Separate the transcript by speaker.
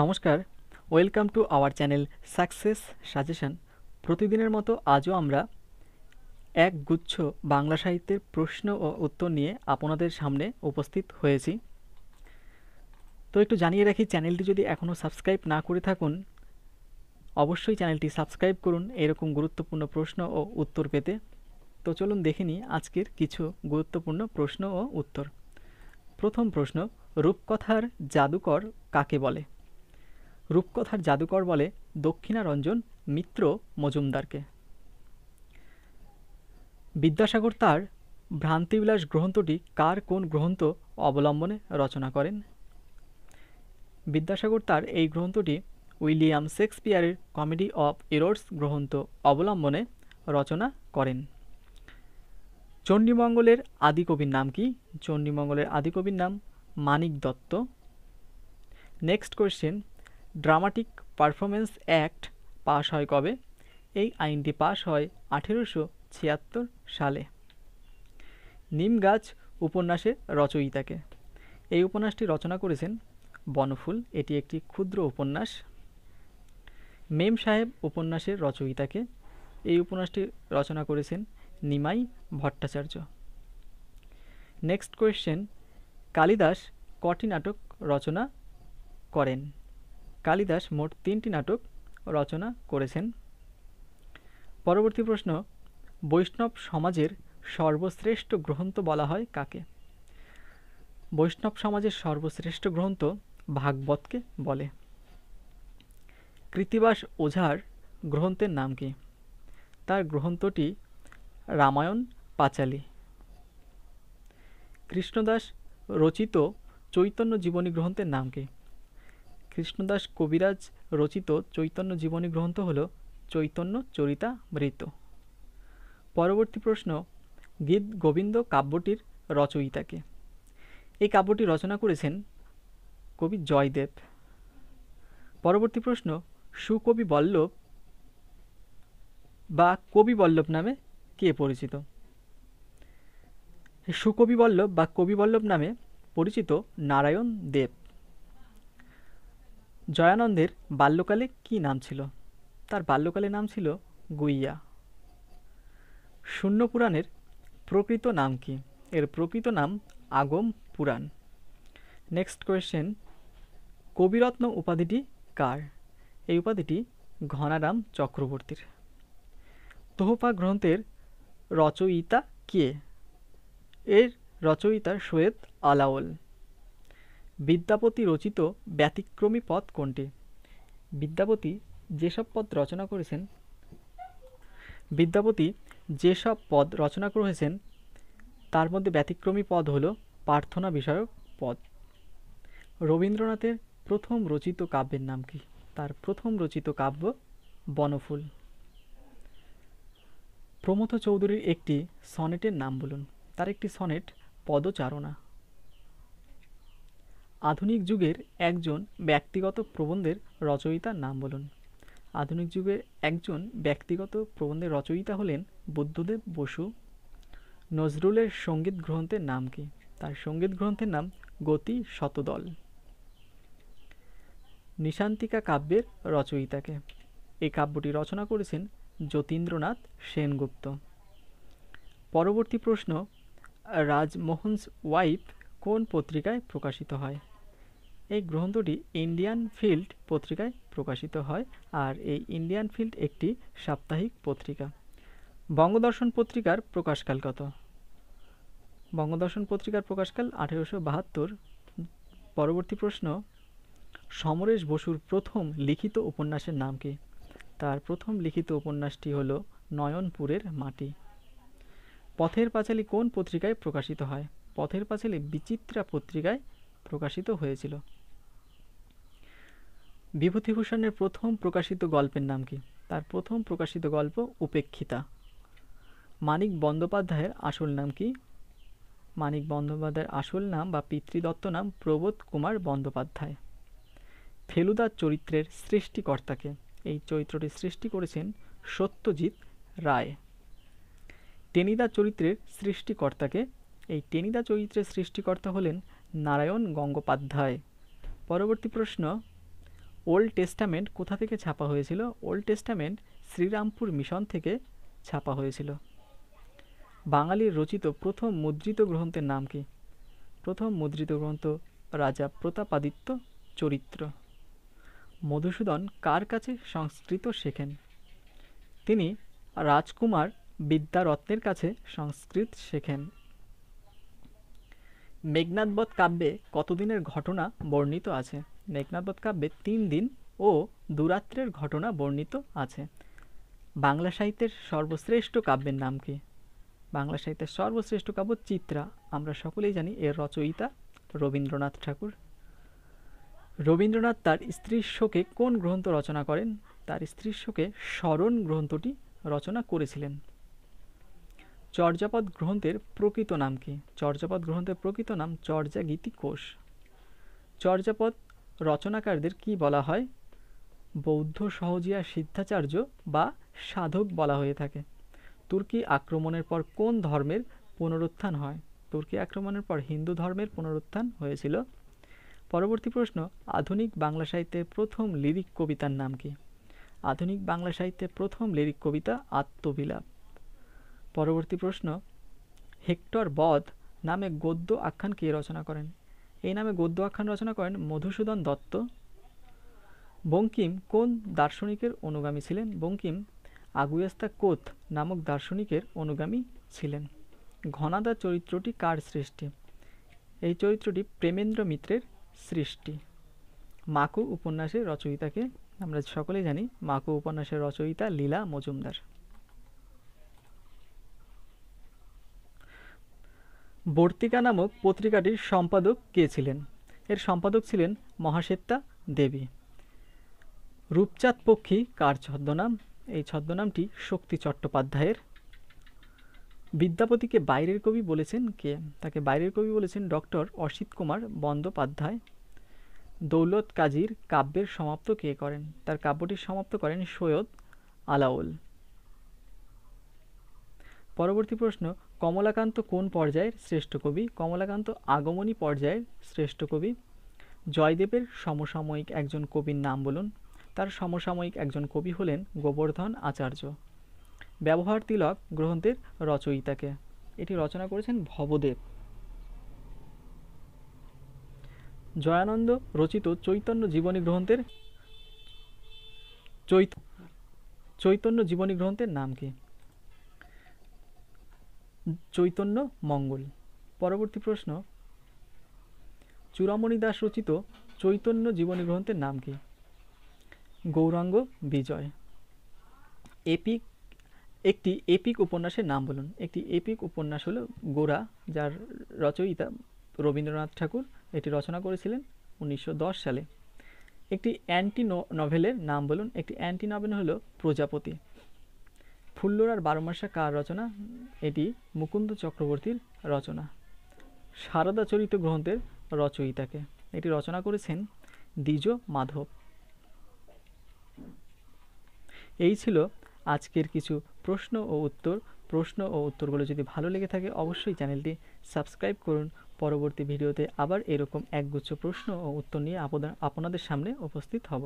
Speaker 1: নমস্কার welcome to our channel success suggestion প্রতিদিনের মতো আজও আমরা এক গুচ্ছ বাংলা সাহিত্যের প্রশ্ন ও উত্তর নিয়ে আপনাদের সামনে উপস্থিত হয়েছি তো একটু জানিয়ে রাখি চ্যানেলটি যদি এখনও সাবস্ক্রাইব না করে থাকুন অবশ্যই চ্যানেলটি সাবস্ক্রাইব করুন এরকম গুরুত্বপূর্ণ প্রশ্ন ও উত্তর পেতে তো চলুন দেখে নিই আজকের কিছু গুরুত্বপূর্ণ প্রশ্ন ও উত্তর প্রথম প্রশ্ন রূপকথার জাদুকর কাকে বলে রূপকথার জাদুকর বলে দক্ষিণারঞ্জন মিত্র মজুমদারকে বিদ্যাসাগর তার ভ্রান্তিবিলাস গ্রন্থটি কার কোন গ্রন্থ অবলম্বনে রচনা করেন বিদ্যাসাগর তার এই গ্রন্থটি উইলিয়াম শেক্সপিয়ারের কমেডি অফ এরোর্স গ্রন্থ অবলম্বনে রচনা করেন চণ্ডীমঙ্গলের আদিকবির নাম কি চণ্ডীমঙ্গলের আদিকবির নাম Manik Datta next question dramatic performance act pass হয় কবে এই আইনটি পাশ হয় আঠেরোশো ছিয়াত্তর সালে নিম গাছ উপন্যাসের রচয়িতাকে এই উপন্যাসটি রচনা করেছেন বনফুল এটি একটি ক্ষুদ্র উপন্যাস মেম সাহেব উপন্যাসের রচয়িতাকে এই উপন্যাসটি রচনা করেছেন নিমাই ভট্টাচার্য নেক্সট কোয়েশ্চেন কালিদাস কটি নাটক রচনা করেন কালিদাস মোট তিনটি নাটক রচনা করেছেন পরবর্তী প্রশ্ন বৈষ্ণব সমাজের সর্বশ্রেষ্ঠ গ্রন্থ বলা হয় কাকে বৈষ্ণব সমাজের সর্বশ্রেষ্ঠ গ্রন্থ ভাগবতকে বলে কৃতিবাস ওঝার গ্রন্থের নাম কি তার গ্রন্থটি রামায়ণ পাঁচালী কৃষ্ণদাস রচিত চৈতন্য জীবনী গ্রন্থের নাম কি কৃষ্ণদাস কবিরাজ রচিত চৈতন্য জীবনী গ্রন্থ হল চৈতন্য চরিতা মৃত পরবর্তী প্রশ্ন গীত গোবিন্দ কাব্যটির রচয়িতাকে এই কাব্যটি রচনা করেছেন কবি জয়দেব পরবর্তী প্রশ্ন সুকবি বল্লভ বা কবি বল্লভ নামে কে পরিচিত সুকবি বল্লভ বা কবি বল্লভ নামে পরিচিত নারায়ণ দেব জয়ানন্দের বাল্যকালে কি নাম ছিল তার বাল্যকালে নাম ছিল গুইয়া শূন্য পুরাণের প্রকৃত নাম কি এর প্রকৃত নাম আগম পুরাণ নেক্সট কোয়েশ্চেন কবিরত্ন উপাধিটি কার এই উপাধিটি ঘনারাম চক্রবর্তীর তোহপা গ্রন্থের রচয়িতা কে এর রচয়িতা সৈয়দ আলাওল বিদ্যাপতি রচিত ব্যতিক্রমী পদ কোনটি বিদ্যাপতি যেসব পদ রচনা করেছেন বিদ্যাপতি যেসব পদ রচনা করেছেন তার মধ্যে ব্যতিক্রমী পদ হল প্রার্থনা বিষয়ক পদ রবীন্দ্রনাথের প্রথম রচিত কাব্যের নাম কি তার প্রথম রচিত কাব্য বনফুল প্রমথ চৌধুরীর একটি সনেটের নাম বলুন তার একটি সনেট পদচারণা আধুনিক যুগের একজন ব্যক্তিগত প্রবন্ধের রচয়িতার নাম বলুন আধুনিক যুগের একজন ব্যক্তিগত প্রবন্ধের রচয়িতা হলেন বুদ্ধদেব বসু নজরুলের সঙ্গীত গ্রন্থের নাম কি তার সঙ্গীত গ্রন্থের নাম গতি শতদল নিশান্তিকা কাব্যের রচয়িতাকে এই কাব্যটি রচনা করেছেন যতীন্দ্রনাথ সেনগুপ্ত পরবর্তী প্রশ্ন রাজমোহনস ওয়াইফ কোন পত্রিকায় প্রকাশিত হয় এই গ্রন্থটি ইন্ডিয়ান ফিল্ড পত্রিকায় প্রকাশিত হয় আর এই ইন্ডিয়ান ফিল্ড একটি সাপ্তাহিক পত্রিকা বঙ্গদর্শন পত্রিকার প্রকাশকাল কত বঙ্গদর্শন পত্রিকার প্রকাশকাল আঠেরোশো বাহাত্তর পরবর্তী প্রশ্ন সমরেশ বসুর প্রথম লিখিত উপন্যাসের নাম কি তার প্রথম লিখিত উপন্যাসটি হল নয়নপুরের মাটি পথের পাঁচালী কোন পত্রিকায় প্রকাশিত হয় পথের পাঁচালী বিচিত্রা পত্রিকায় প্রকাশিত হয়েছিল বিভূতিভূষণের প্রথম প্রকাশিত গল্পের নাম কি তার প্রথম প্রকাশিত গল্প উপেক্ষিতা মানিক বন্দ্যোপাধ্যায়ের আসল নাম কি মানিক বন্দ্যোপাধ্যায়ের আসল নাম বা পিতৃদত্ত নাম প্রবোধ কুমার বন্দ্যোপাধ্যায় ফেলুদার চরিত্রের সৃষ্টিকর্তাকে এই চরিত্রটি সৃষ্টি করেছেন সত্যজিৎ রায় টেনিদা চরিত্রের সৃষ্টিকর্তাকে এই টেনিদা চরিত্রের সৃষ্টিকর্তা হলেন নারায়ণ গঙ্গোপাধ্যায় পরবর্তী প্রশ্ন ওল্ড টেস্টামেন্ট কোথা থেকে ছাপা হয়েছিল ওল্ড টেস্টামেন্ট শ্রীরামপুর মিশন থেকে ছাপা হয়েছিল বাঙালির রচিত প্রথম মুদ্রিত গ্রন্থের নাম কি প্রথম মুদ্রিত গ্রন্থ রাজা প্রতাপাদিত্য চরিত্র মধুসূদন কার কাছে সংস্কৃত শেখেন তিনি রাজকুমার বিদ্যারত্নের কাছে সংস্কৃত শেখেন বধ কাব্যে কতদিনের ঘটনা বর্ণিত আছে বধ কাব্যে তিন দিন ও দুরাত্রের ঘটনা বর্ণিত আছে বাংলা সাহিত্যের সর্বশ্রেষ্ঠ কাব্যের নাম কি বাংলা সাহিত্যের সর্বশ্রেষ্ঠ কাব্য চিত্রা আমরা সকলেই জানি এর রচয়িতা রবীন্দ্রনাথ ঠাকুর রবীন্দ্রনাথ তার স্ত্রীর শোকে কোন গ্রন্থ রচনা করেন তার স্ত্রীর শোকে স্মরণ গ্রন্থটি রচনা করেছিলেন চর্যাপদ গ্রন্থের প্রকৃত নাম কি চর্যাপদ গ্রন্থের প্রকৃত নাম চর্যা গীতি কোষ চর্যাপদ রচনাকারদের কি বলা হয় বৌদ্ধ সহজিয়া সিদ্ধাচার্য বা সাধক বলা হয়ে থাকে তুর্কি আক্রমণের পর কোন ধর্মের পুনরুত্থান হয় তুর্কি আক্রমণের পর হিন্দু ধর্মের পুনরুত্থান হয়েছিল পরবর্তী প্রশ্ন আধুনিক বাংলা সাহিত্যের প্রথম লিরিক কবিতার নাম কি আধুনিক বাংলা সাহিত্যের প্রথম লিরিক কবিতা আত্মবিলাপ পরবর্তী প্রশ্ন হেক্টর বধ নামে গদ্য আখ্যান কে রচনা করেন এই নামে গদ্য আখ্যান রচনা করেন মধুসূদন দত্ত বঙ্কিম কোন দার্শনিকের অনুগামী ছিলেন বঙ্কিম আগুয়াস্তা কোথ নামক দার্শনিকের অনুগামী ছিলেন ঘনাদা চরিত্রটি কার সৃষ্টি এই চরিত্রটি প্রেমেন্দ্র মিত্রের সৃষ্টি মাকু উপন্যাসের রচয়িতাকে আমরা সকলেই জানি মাকু উপন্যাসের রচয়িতা লীলা মজুমদার বর্তিকা নামক পত্রিকাটির সম্পাদক কে ছিলেন এর সম্পাদক ছিলেন মহাশ্বেতা দেবী রূপচাঁদ পক্ষী কার ছদ্মনাম এই ছদ্মনামটি শক্তি চট্টোপাধ্যায়ের বিদ্যাপতিকে বাইরের কবি বলেছেন কে তাকে বাইরের কবি বলেছেন ডক্টর অসিত কুমার বন্দ্যোপাধ্যায় দৌলত কাজীর কাব্যের সমাপ্ত কে করেন তার কাব্যটির সমাপ্ত করেন সৈয়দ আলাউল পরবর্তী প্রশ্ন কমলাকান্ত কোন পর্যায়ের শ্রেষ্ঠ কবি কমলাকান্ত আগমনী পর্যায়ের শ্রেষ্ঠ কবি জয়দেবের সমসাময়িক একজন কবির নাম বলুন তার সমসাময়িক একজন কবি হলেন গোবর্ধন আচার্য ব্যবহার তিলক গ্রন্থের রচয়িতাকে এটি রচনা করেছেন ভবদেব জয়ানন্দ রচিত চৈতন্য জীবনী গ্রন্থের চৈত চৈতন্য জীবনী গ্রন্থের নাম কী চৈতন্য মঙ্গল পরবর্তী প্রশ্ন চূড়ামণি দাস রচিত চৈতন্য জীবনী গ্রন্থের নাম কি গৌরাঙ্গ বিজয় এপিক একটি এপিক উপন্যাসের নাম বলুন একটি এপিক উপন্যাস হলো গোরা যার রচয়িতা রবীন্দ্রনাথ ঠাকুর এটি রচনা করেছিলেন উনিশশো সালে একটি অ্যান্টি নভেলের নাম বলুন একটি অ্যান্টি নভেল হলো প্রজাপতি ফুল্লরার বারোমাসা কার রচনা এটি মুকুন্দ চক্রবর্তীর রচনা সারদা চরিত গ্রন্থের রচয়িতাকে এটি রচনা করেছেন দ্বিজ মাধব এই ছিল আজকের কিছু প্রশ্ন ও উত্তর প্রশ্ন ও উত্তরগুলো যদি ভালো লেগে থাকে অবশ্যই চ্যানেলটি সাবস্ক্রাইব করুন পরবর্তী ভিডিওতে আবার এরকম একগুচ্ছ প্রশ্ন ও উত্তর নিয়ে আপনাদের সামনে উপস্থিত হব